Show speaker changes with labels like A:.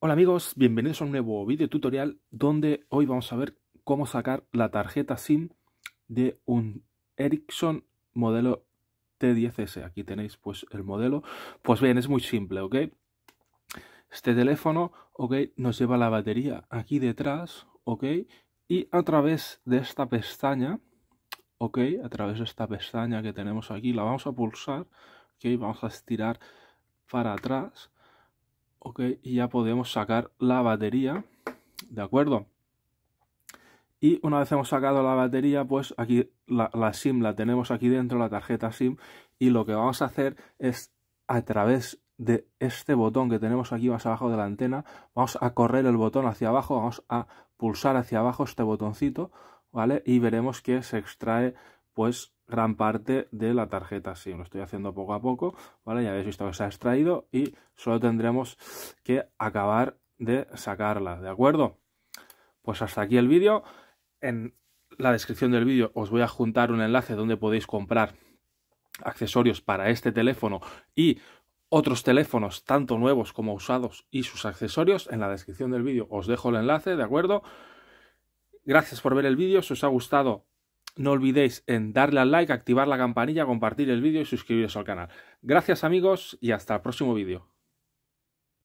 A: Hola amigos, bienvenidos a un nuevo video tutorial donde hoy vamos a ver cómo sacar la tarjeta SIM de un Ericsson modelo T10S. Aquí tenéis pues el modelo. Pues bien, es muy simple, ¿ok? Este teléfono, ¿ok? Nos lleva la batería aquí detrás, ¿ok? Y a través de esta pestaña, ¿ok? A través de esta pestaña que tenemos aquí, la vamos a pulsar, ¿ok? Vamos a estirar para atrás, ok y ya podemos sacar la batería de acuerdo y una vez hemos sacado la batería pues aquí la, sim la tenemos aquí dentro la tarjeta sim y lo que vamos a hacer es a través de este botón que tenemos aquí más abajo de la antena, vamos a correr el botón hacia abajo, vamos a pulsar hacia abajo este botoncito, ¿vale? Y veremos que se extrae pues gran parte de la tarjeta sí Lo estoy haciendo poco a poco, ¿vale? Ya habéis visto que se ha extraído y solo tendremos que acabar de sacarla, ¿de acuerdo? Pues hasta aquí el vídeo. En la descripción del vídeo os voy a juntar un enlace donde podéis comprar accesorios para este teléfono y otros teléfonos, tanto nuevos como usados, y sus accesorios. En la descripción del vídeo os dejo el enlace, ¿de acuerdo? Gracias por ver el vídeo, si os ha gustado no olvidéis en darle al like, activar la campanilla, compartir el vídeo y suscribiros al canal. Gracias amigos y hasta el próximo vídeo.